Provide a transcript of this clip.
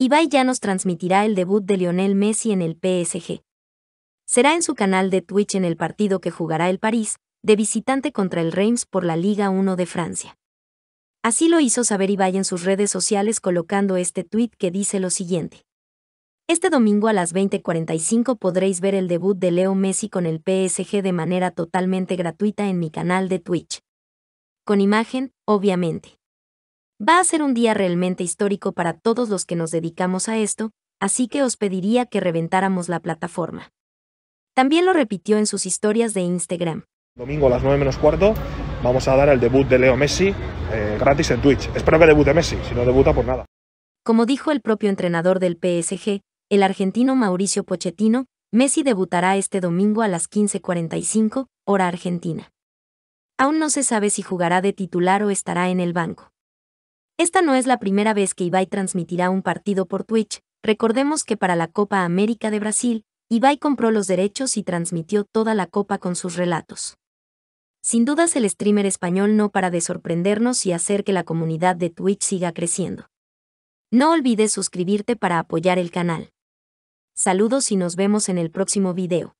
Ibai ya nos transmitirá el debut de Lionel Messi en el PSG. Será en su canal de Twitch en el partido que jugará el París, de visitante contra el Reims por la Liga 1 de Francia. Así lo hizo saber Ibai en sus redes sociales colocando este tuit que dice lo siguiente. Este domingo a las 20:45 podréis ver el debut de Leo Messi con el PSG de manera totalmente gratuita en mi canal de Twitch. Con imagen, obviamente. Va a ser un día realmente histórico para todos los que nos dedicamos a esto, así que os pediría que reventáramos la plataforma. También lo repitió en sus historias de Instagram. Domingo a las 9 menos cuarto vamos a dar el debut de Leo Messi eh, gratis en Twitch. Espero que debute Messi, si no debuta por pues nada. Como dijo el propio entrenador del PSG, el argentino Mauricio Pochettino, Messi debutará este domingo a las 15:45, hora argentina. Aún no se sabe si jugará de titular o estará en el banco. Esta no es la primera vez que Ibai transmitirá un partido por Twitch. Recordemos que para la Copa América de Brasil, Ibai compró los derechos y transmitió toda la copa con sus relatos. Sin dudas el streamer español no para de sorprendernos y hacer que la comunidad de Twitch siga creciendo. No olvides suscribirte para apoyar el canal. Saludos y nos vemos en el próximo video.